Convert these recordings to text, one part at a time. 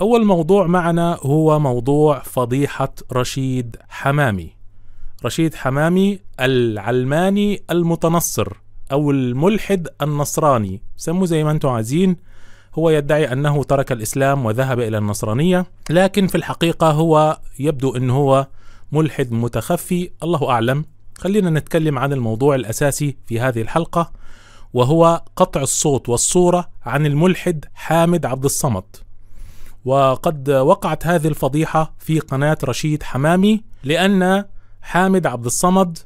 أول موضوع معنا هو موضوع فضيحة رشيد حمامي رشيد حمامي العلماني المتنصر أو الملحد النصراني سموا زي ما أنتم عايزين هو يدعي أنه ترك الإسلام وذهب إلى النصرانية لكن في الحقيقة هو يبدو أنه هو ملحد متخفي الله أعلم خلينا نتكلم عن الموضوع الأساسي في هذه الحلقة وهو قطع الصوت والصورة عن الملحد حامد عبد الصمد وقد وقعت هذه الفضيحة في قناة رشيد حمامي لأن حامد عبد الصمد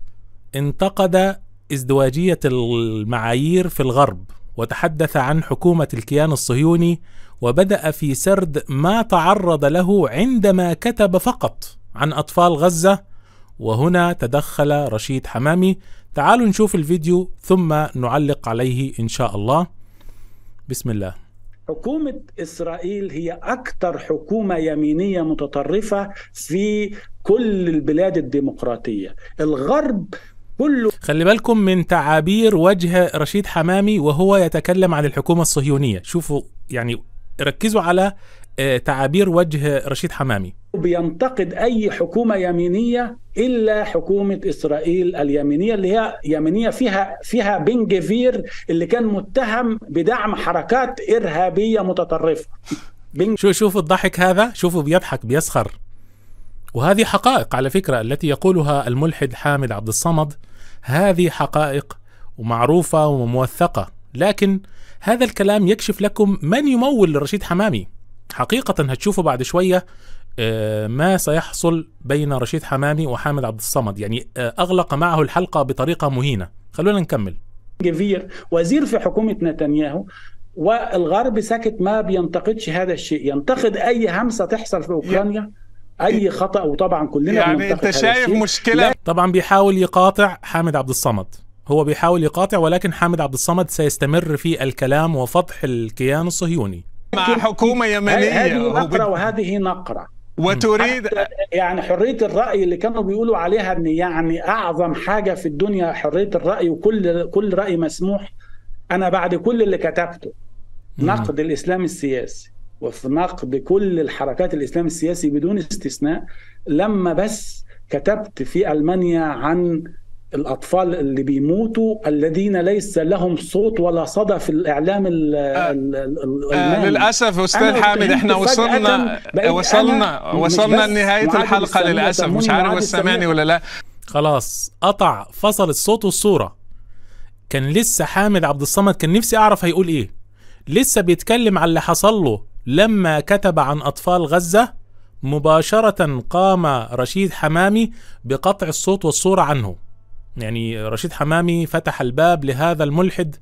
انتقد ازدواجية المعايير في الغرب وتحدث عن حكومة الكيان الصهيوني وبدأ في سرد ما تعرض له عندما كتب فقط عن أطفال غزة وهنا تدخل رشيد حمامي تعالوا نشوف الفيديو ثم نعلق عليه إن شاء الله بسم الله حكومة إسرائيل هي أكثر حكومة يمينية متطرفة في كل البلاد الديمقراطية الغرب كله خلي بالكم من تعابير وجه رشيد حمامي وهو يتكلم عن الحكومة الصهيونية شوفوا يعني ركزوا على آه، تعابير وجه رشيد حمامي بينتقد أي حكومة يمينية إلا حكومة إسرائيل اليمينية اللي هي يمينية فيها فيها بن جفير اللي كان متهم بدعم حركات إرهابية متطرفة بن... شو شوفوا الضحك هذا شوفوا بيضحك بيسخر وهذه حقائق على فكرة التي يقولها الملحد حامد عبد الصمد هذه حقائق ومعروفة وموثقة لكن هذا الكلام يكشف لكم من يمول لرشيد حمامي حقيقة هتشوفوا بعد شوية آه، ما سيحصل بين رشيد حمامي وحامد عبد الصمد يعني آه، أغلق معه الحلقة بطريقة مهينة خلونا نكمل جفير وزير في حكومة نتنياهو والغرب ساكت ما بينتقدش هذا الشيء ينتقد أي همسة تحصل في أوكرانيا اي خطا وطبعا كلنا يعني انت شايف مشكله طبعا بيحاول يقاطع حامد عبد الصمد هو بيحاول يقاطع ولكن حامد عبد الصمد سيستمر في الكلام وفضح الكيان الصهيوني مع حكومه يمنيه هذه نقره وهذه نقره وتريد يعني حريه الراي اللي كانوا بيقولوا عليها ان يعني اعظم حاجه في الدنيا حريه الراي وكل كل راي مسموح انا بعد كل اللي كتبته نقد الاسلام السياسي وفي نقد كل الحركات الاسلام السياسي بدون استثناء لما بس كتبت في المانيا عن الاطفال اللي بيموتوا الذين ليس لهم صوت ولا صدى في الاعلام الـ آه الـ آه للاسف استاذ حامد احنا وصلنا آه، وصلنا وصلنا لنهايه الحلقه للاسف مش عارف سامعني ولا لا خلاص قطع فصل الصوت والصوره كان لسه حامد عبد الصمد كان نفسي اعرف هيقول ايه لسه بيتكلم على اللي حصل له لما كتب عن اطفال غزه مباشره قام رشيد حمامي بقطع الصوت والصوره عنه يعني رشيد حمامي فتح الباب لهذا الملحد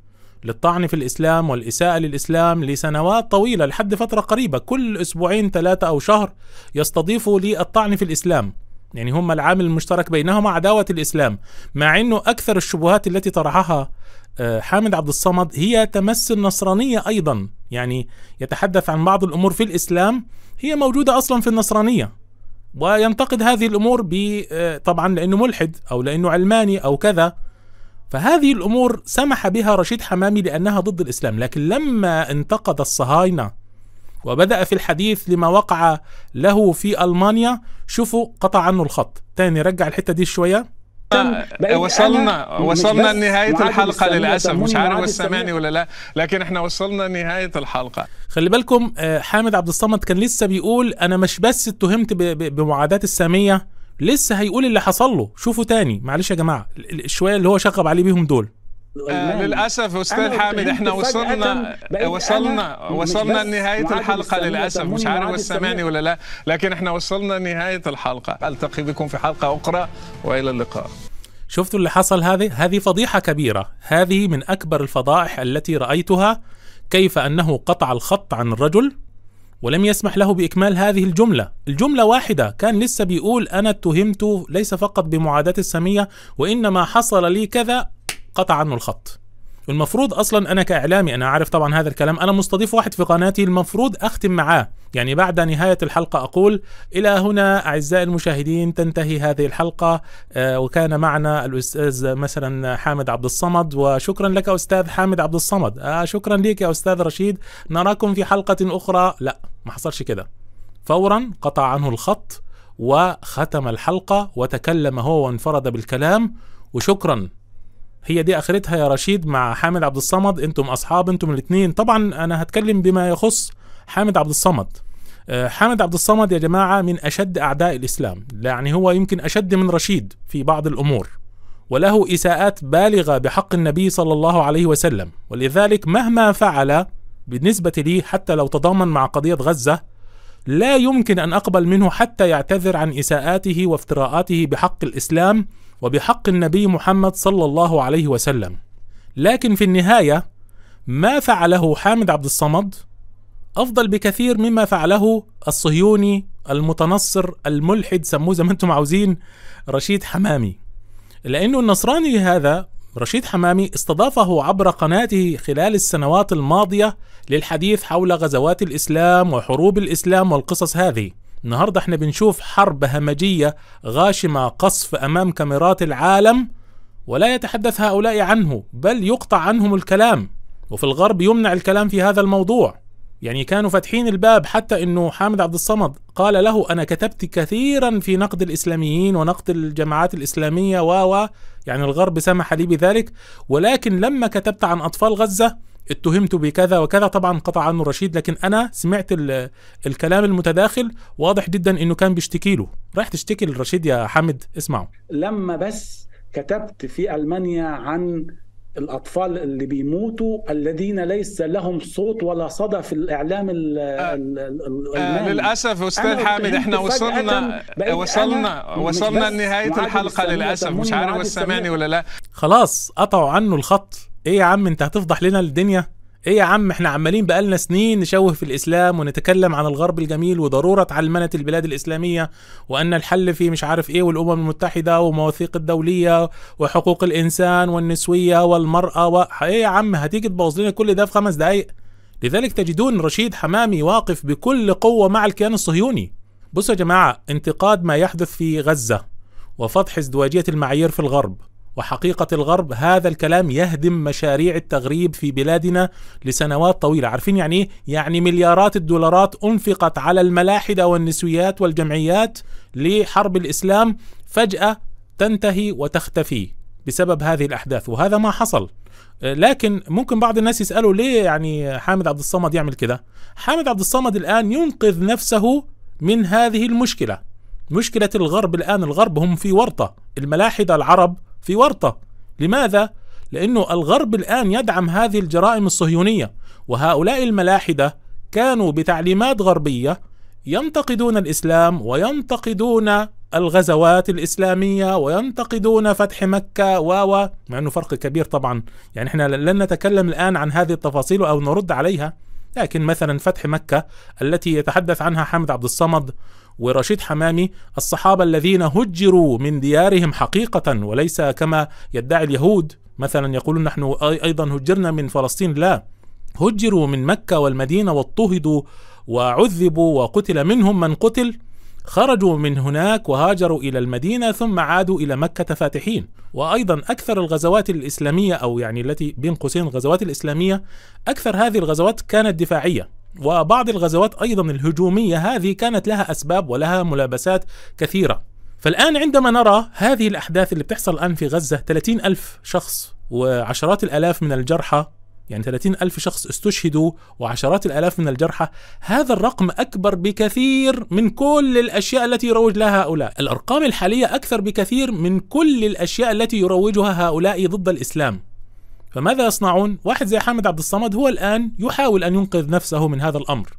للطعن في الإسلام والإساءة للإسلام لسنوات طويلة لحد فترة قريبة كل أسبوعين ثلاثة أو شهر يستضيفوا لي الطعن في الإسلام يعني هم العامل المشترك بينهما عداوة الإسلام مع أنه أكثر الشبهات التي طرحها آه، حامد عبد الصمد هي تمس النصرانية أيضا يعني يتحدث عن بعض الأمور في الإسلام هي موجودة أصلا في النصرانية وينتقد هذه الامور آه، طبعا لانه ملحد او لانه علماني او كذا فهذه الامور سمح بها رشيد حمامي لانها ضد الاسلام لكن لما انتقد الصهاينه وبدا في الحديث لما وقع له في المانيا شوفوا قطع عنه الخط تاني رجع الحته دي شويه وصلنا وصلنا لنهايه الحلقه للاسف مش عارف سامعني ولا لا لكن احنا وصلنا لنهايه الحلقه خلي بالكم آه، حامد عبد الصمد كان لسه بيقول انا مش بس اتهمت بمعاداه الساميه لسه هيقول اللي حصل له شوفوا تاني معلش يا جماعه الشويه اللي هو شغب عليه بيهم دول آه للاسف استاذ حامد احنا وصلنا آه، وصلنا وصلنا لنهايه الحلقه للاسف مش عارف سامعني ولا لا لكن احنا وصلنا لنهايه الحلقه التقي بكم في حلقه اخرى والى اللقاء شفتوا اللي حصل هذه هذه فضيحه كبيره هذه من اكبر الفضائح التي رايتها كيف انه قطع الخط عن الرجل ولم يسمح له باكمال هذه الجمله، الجمله واحده كان لسه بيقول انا اتهمت ليس فقط بمعاداه الساميه وانما حصل لي كذا انقطع عنه الخط المفروض اصلا انا كاعلامي انا عارف طبعا هذا الكلام انا مستضيف واحد في قناتي المفروض اختم معاه يعني بعد نهايه الحلقه اقول الى هنا اعزائي المشاهدين تنتهي هذه الحلقه آه، وكان معنا الاستاذ مثلا حامد عبد الصمد وشكرا لك استاذ حامد عبد الصمد آه، شكرا لك يا استاذ رشيد نراكم في حلقه اخرى لا ما حصلش كده فورا قطع عنه الخط وختم الحلقه وتكلم هو وانفرد بالكلام وشكرا هي دي اخرتها يا رشيد مع حامد عبد الصمد انتم اصحاب انتم الاثنين طبعا انا هتكلم بما يخص حامد عبد الصمد آه، حامد عبد الصمد يا جماعه من اشد اعداء الاسلام يعني هو يمكن اشد من رشيد في بعض الامور وله اساءات بالغه بحق النبي صلى الله عليه وسلم ولذلك مهما فعل بالنسبه لي حتى لو تضامن مع قضيه غزه لا يمكن ان اقبل منه حتى يعتذر عن اساءاته وافتراءاته بحق الاسلام وبحق النبي محمد صلى الله عليه وسلم لكن في النهاية ما فعله حامد عبد الصمد أفضل بكثير مما فعله الصهيوني المتنصر الملحد سموه زي ما انتم عاوزين رشيد حمامي لأنه النصراني هذا رشيد حمامي استضافه عبر قناته خلال السنوات الماضية للحديث حول غزوات الإسلام وحروب الإسلام والقصص هذه النهارده احنا بنشوف حرب همجيه غاشمه قصف امام كاميرات العالم ولا يتحدث هؤلاء عنه بل يقطع عنهم الكلام وفي الغرب يمنع الكلام في هذا الموضوع يعني كانوا فاتحين الباب حتى انه حامد عبد الصمد قال له انا كتبت كثيرا في نقد الاسلاميين ونقد الجماعات الاسلاميه و يعني الغرب سمح لي بذلك ولكن لما كتبت عن اطفال غزه اتهمت بكذا وكذا طبعا قطع عنه رشيد لكن انا سمعت الكلام المتداخل واضح جدا انه كان بيشتكي له رايح تشتكي لرشيد يا حامد اسمعوا لما بس كتبت في المانيا عن الاطفال اللي بيموتوا الذين ليس لهم صوت ولا صدى في الاعلام الـ آه الـ آه للاسف استاذ حامد احنا وصلنا وصلنا وصلنا لنهايه الحلقه للاسف مش عارف هو سامعني ولا لا خلاص قطعوا عنه الخط ايه يا عم انت هتفضح لنا الدنيا ايه يا عم احنا عمالين بقالنا سنين نشوه في الاسلام ونتكلم عن الغرب الجميل وضروره علمنه البلاد الاسلاميه وان الحل في مش عارف ايه والامم المتحده ومواثيق الدوليه وحقوق الانسان والنسويه والمراه و... ايه يا عم هتيجي تبوظ لنا كل ده في خمس دقائق لذلك تجدون رشيد حمامي واقف بكل قوه مع الكيان الصهيوني بصوا يا جماعه انتقاد ما يحدث في غزه وفضح ازدواجيه المعايير في الغرب وحقيقة الغرب هذا الكلام يهدم مشاريع التغريب في بلادنا لسنوات طويلة عارفين يعني إيه؟ يعني مليارات الدولارات أنفقت على الملاحدة والنسويات والجمعيات لحرب الإسلام فجأة تنتهي وتختفي بسبب هذه الأحداث وهذا ما حصل لكن ممكن بعض الناس يسألوا ليه يعني حامد عبد الصمد يعمل كده حامد عبد الصمد الآن ينقذ نفسه من هذه المشكلة مشكلة الغرب الآن الغرب هم في ورطة الملاحدة العرب في ورطة لماذا؟ لأنه الغرب الآن يدعم هذه الجرائم الصهيونية وهؤلاء الملاحدة كانوا بتعليمات غربية ينتقدون الإسلام وينتقدون الغزوات الإسلامية وينتقدون فتح مكة و مع أنه فرق كبير طبعا يعني احنا لن نتكلم الآن عن هذه التفاصيل أو نرد عليها لكن مثلا فتح مكة التي يتحدث عنها حامد عبد الصمد ورشيد حمامي الصحابة الذين هجروا من ديارهم حقيقة وليس كما يدعي اليهود مثلا يقولون نحن أيضا هجرنا من فلسطين لا هجروا من مكة والمدينة واضطهدوا وعذبوا وقتل منهم من قتل خرجوا من هناك وهاجروا إلى المدينة ثم عادوا إلى مكة فاتحين وأيضا أكثر الغزوات الإسلامية أو يعني التي بين قوسين الغزوات الإسلامية أكثر هذه الغزوات كانت دفاعية وبعض الغزوات أيضا الهجومية هذه كانت لها أسباب ولها ملابسات كثيرة فالآن عندما نرى هذه الأحداث اللي بتحصل الآن في غزة 30 ألف شخص وعشرات الآلاف من الجرحى يعني 30 ألف شخص استشهدوا وعشرات الآلاف من الجرحى هذا الرقم أكبر بكثير من كل الأشياء التي يروج لها هؤلاء الأرقام الحالية أكثر بكثير من كل الأشياء التي يروجها هؤلاء ضد الإسلام فماذا يصنعون؟ واحد زي حامد عبد الصمد هو الآن يحاول أن ينقذ نفسه من هذا الأمر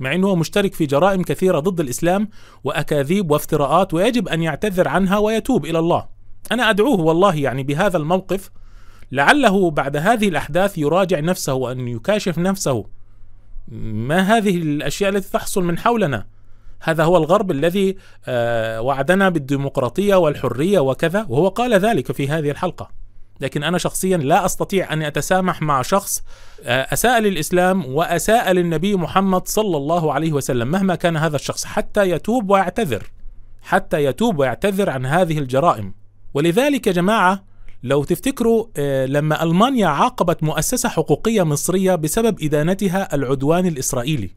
مع أنه مشترك في جرائم كثيرة ضد الإسلام وأكاذيب وافتراءات ويجب أن يعتذر عنها ويتوب إلى الله أنا أدعوه والله يعني بهذا الموقف لعله بعد هذه الأحداث يراجع نفسه وأن يكاشف نفسه ما هذه الأشياء التي تحصل من حولنا هذا هو الغرب الذي آه، وعدنا بالديمقراطية والحرية وكذا وهو قال ذلك في هذه الحلقة لكن أنا شخصيا لا أستطيع أن أتسامح مع شخص آه، أساء للإسلام وأساء للنبي محمد صلى الله عليه وسلم مهما كان هذا الشخص حتى يتوب ويعتذر حتى يتوب ويعتذر عن هذه الجرائم ولذلك يا جماعة لو تفتكروا آه، لما ألمانيا عاقبت مؤسسة حقوقية مصرية بسبب إدانتها العدوان الإسرائيلي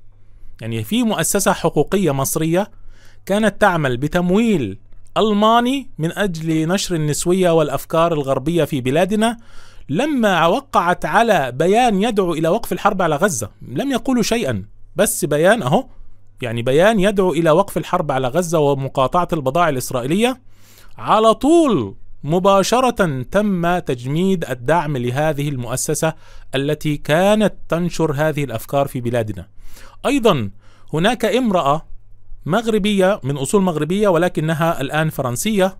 يعني في مؤسسة حقوقية مصرية كانت تعمل بتمويل ألماني من أجل نشر النسوية والأفكار الغربية في بلادنا لما وقعت على بيان يدعو إلى وقف الحرب على غزة لم يقولوا شيئا بس بيان أهو يعني بيان يدعو إلى وقف الحرب على غزة ومقاطعة البضائع الإسرائيلية على طول مباشرة تم تجميد الدعم لهذه المؤسسة التي كانت تنشر هذه الأفكار في بلادنا أيضا هناك امرأة مغربية من أصول مغربية ولكنها الآن فرنسية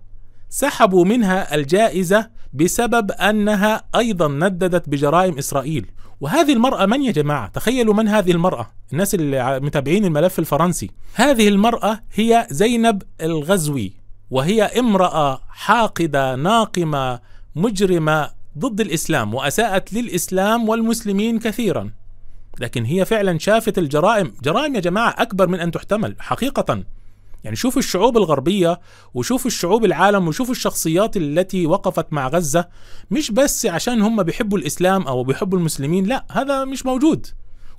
سحبوا منها الجائزة بسبب أنها أيضا نددت بجرائم إسرائيل وهذه المرأة من يا جماعة؟ تخيلوا من هذه المرأة الناس اللي متابعين الملف الفرنسي هذه المرأة هي زينب الغزوي وهي امرأة حاقدة ناقمة مجرمة ضد الإسلام وأساءت للإسلام والمسلمين كثيراً لكن هي فعلا شافت الجرائم جرائم يا جماعة أكبر من أن تحتمل حقيقة يعني شوفوا الشعوب الغربية وشوفوا الشعوب العالم وشوفوا الشخصيات التي وقفت مع غزة مش بس عشان هم بيحبوا الإسلام أو بيحبوا المسلمين لا هذا مش موجود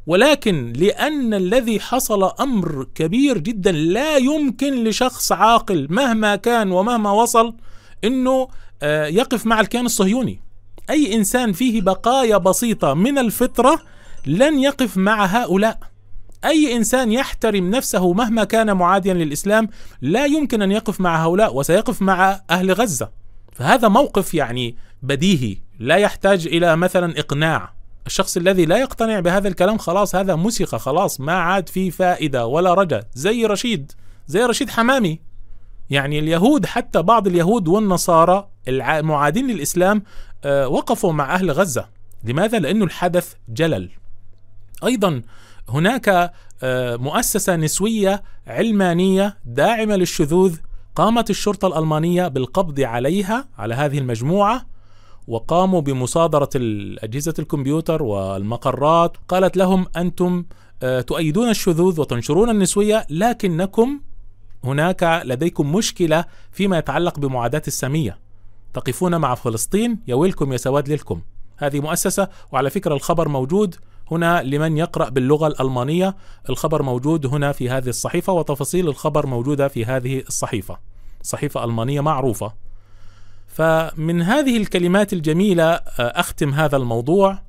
ولكن لأن الذي حصل أمر كبير جدا لا يمكن لشخص عاقل مهما كان ومهما وصل أنه آه، يقف مع الكيان الصهيوني أي إنسان فيه بقايا بسيطة من الفطرة لن يقف مع هؤلاء أي إنسان يحترم نفسه مهما كان معاديا للإسلام لا يمكن أن يقف مع هؤلاء وسيقف مع أهل غزة فهذا موقف يعني بديهي لا يحتاج إلى مثلا إقناع الشخص الذي لا يقتنع بهذا الكلام خلاص هذا مسخ خلاص ما عاد فيه فائدة ولا رجاء زي رشيد زي رشيد حمامي يعني اليهود حتى بعض اليهود والنصارى المعادين للإسلام آه، وقفوا مع أهل غزة لماذا؟ لأنه الحدث جلل ايضا هناك آه، مؤسسه نسويه علمانيه داعمه للشذوذ قامت الشرطه الالمانيه بالقبض عليها على هذه المجموعه وقاموا بمصادره اجهزه الكمبيوتر والمقرات قالت لهم انتم آه، تؤيدون الشذوذ وتنشرون النسويه لكنكم هناك لديكم مشكله فيما يتعلق بمعاداه الساميه تقفون مع فلسطين يا ويلكم يا سواد ليلكم هذه مؤسسه وعلى فكره الخبر موجود هنا لمن يقرأ باللغة الألمانية الخبر موجود هنا في هذه الصحيفة وتفاصيل الخبر موجودة في هذه الصحيفة صحيفة ألمانية معروفة فمن هذه الكلمات الجميلة آه، أختم هذا الموضوع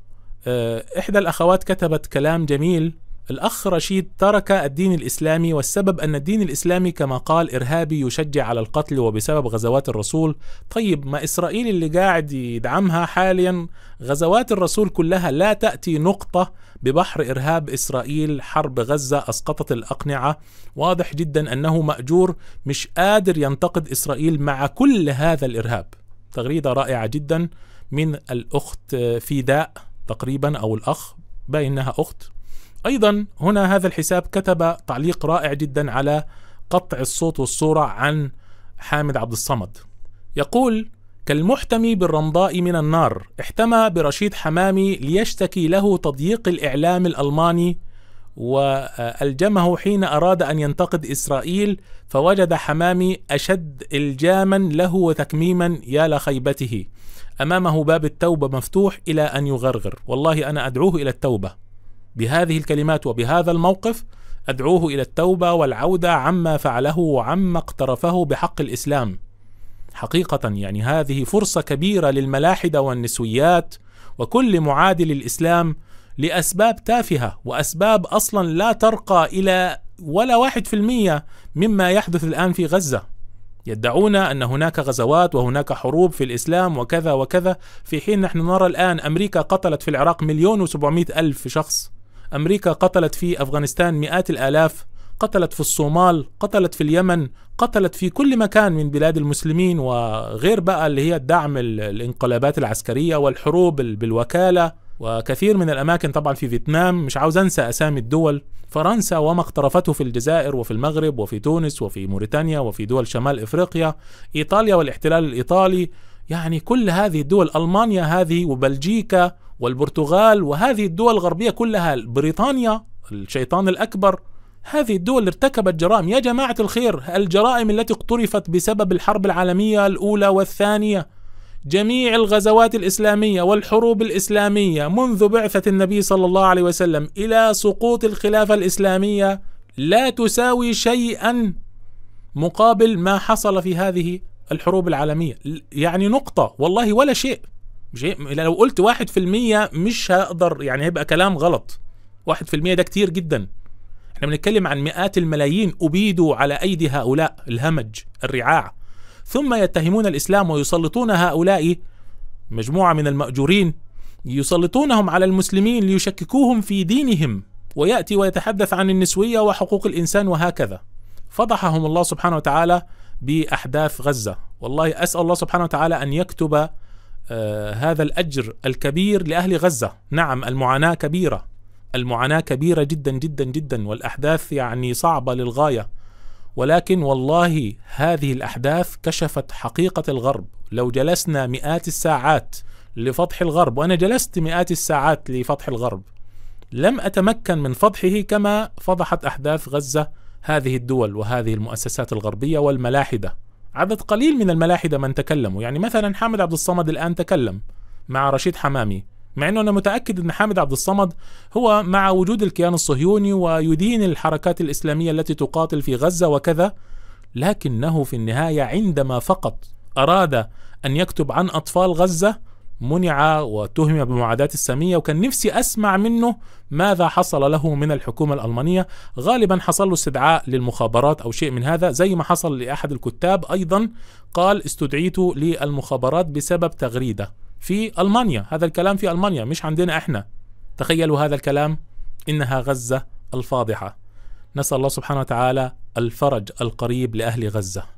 آه، إحدى الأخوات كتبت كلام جميل الأخ رشيد ترك الدين الإسلامي والسبب أن الدين الإسلامي كما قال إرهابي يشجع على القتل وبسبب غزوات الرسول طيب ما إسرائيل اللي قاعد يدعمها حاليا غزوات الرسول كلها لا تأتي نقطة ببحر إرهاب إسرائيل حرب غزة أسقطت الأقنعة واضح جدا أنه مأجور مش قادر ينتقد إسرائيل مع كل هذا الإرهاب تغريدة رائعة جدا من الأخت فيداء تقريبا أو الأخ باينها أخت أيضا هنا هذا الحساب كتب تعليق رائع جدا على قطع الصوت والصورة عن حامد عبد الصمد يقول كالمحتمي بالرمضاء من النار احتمى برشيد حمامي ليشتكي له تضييق الإعلام الألماني وألجمه حين أراد أن ينتقد إسرائيل فوجد حمامي أشد إلجاما له وتكميما يا لخيبته أمامه باب التوبة مفتوح إلى أن يغرغر والله أنا أدعوه إلى التوبة بهذه الكلمات وبهذا الموقف ادعوه الى التوبه والعوده عما فعله وعما اقترفه بحق الاسلام. حقيقه يعني هذه فرصه كبيره للملاحده والنسويات وكل معادي للاسلام لاسباب تافهه واسباب اصلا لا ترقى الى ولا واحد في المية مما يحدث الآن في غزة يدعون أن هناك غزوات وهناك حروب في الإسلام وكذا وكذا في حين نحن نرى الآن أمريكا قتلت في العراق مليون وسبعمائة ألف شخص أمريكا قتلت في أفغانستان مئات الآلاف قتلت في الصومال قتلت في اليمن قتلت في كل مكان من بلاد المسلمين وغير بقى اللي هي الدعم الانقلابات العسكرية والحروب بالوكالة وكثير من الأماكن طبعا في فيتنام مش عاوز أنسى أسامي الدول فرنسا وما اقترفته في الجزائر وفي المغرب وفي تونس وفي موريتانيا وفي دول شمال إفريقيا إيطاليا والاحتلال الإيطالي يعني كل هذه الدول ألمانيا هذه وبلجيكا والبرتغال وهذه الدول الغربية كلها بريطانيا الشيطان الأكبر هذه الدول ارتكبت جرائم يا جماعة الخير الجرائم التي اقترفت بسبب الحرب العالمية الأولى والثانية جميع الغزوات الإسلامية والحروب الإسلامية منذ بعثة النبي صلى الله عليه وسلم إلى سقوط الخلافة الإسلامية لا تساوي شيئا مقابل ما حصل في هذه الحروب العالمية يعني نقطة والله ولا شيء شيء لو قلت واحد في المية مش هقدر يعني هيبقى كلام غلط واحد في المية ده كتير جدا احنا بنتكلم عن مئات الملايين أبيدوا على أيدي هؤلاء الهمج الرعاع ثم يتهمون الإسلام ويسلطون هؤلاء مجموعة من المأجورين يسلطونهم على المسلمين ليشككوهم في دينهم ويأتي ويتحدث عن النسوية وحقوق الإنسان وهكذا فضحهم الله سبحانه وتعالى باحداث غزه والله اسال الله سبحانه وتعالى ان يكتب آه، هذا الاجر الكبير لاهل غزه نعم المعاناه كبيره المعاناه كبيره جدا جدا جدا والاحداث يعني صعبه للغايه ولكن والله هذه الاحداث كشفت حقيقه الغرب لو جلسنا مئات الساعات لفضح الغرب وانا جلست مئات الساعات لفضح الغرب لم اتمكن من فضحه كما فضحت احداث غزه هذه الدول وهذه المؤسسات الغربيه والملاحده عدد قليل من الملاحده من تكلموا يعني مثلا حامد عبد الصمد الان تكلم مع رشيد حمامي مع انه انا متاكد ان حامد عبد الصمد هو مع وجود الكيان الصهيوني ويدين الحركات الاسلاميه التي تقاتل في غزه وكذا لكنه في النهايه عندما فقط اراد ان يكتب عن اطفال غزه منع واتهم بمعاداة السامية وكان نفسي أسمع منه ماذا حصل له من الحكومة الألمانية غالبا حصل له استدعاء للمخابرات أو شيء من هذا زي ما حصل لأحد الكتاب أيضا قال استدعيت للمخابرات بسبب تغريدة في ألمانيا هذا الكلام في ألمانيا مش عندنا إحنا تخيلوا هذا الكلام إنها غزة الفاضحة نسأل الله سبحانه وتعالى الفرج القريب لأهل غزة